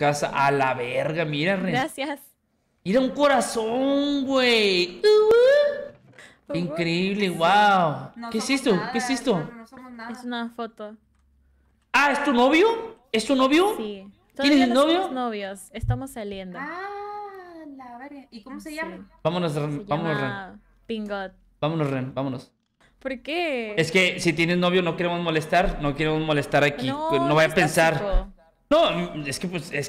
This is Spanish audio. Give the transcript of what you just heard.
Casa a la verga, mira, Ren. Gracias. era un corazón, güey. Pues, Increíble, wow. ¿Qué es esto? ¿Qué es esto? Es una foto. Ah, ¿es tu novio? ¿Es tu novio? Sí. ¿Tienes novio? novios, estamos saliendo. Ah, la ¿Y cómo se llama? Vámonos, vámonos, Pingot. Vámonos, Ren, vámonos. ¿Por qué? Es que si tienes novio no queremos molestar, no queremos molestar aquí, no, vaya a pensar. No, es que pues es que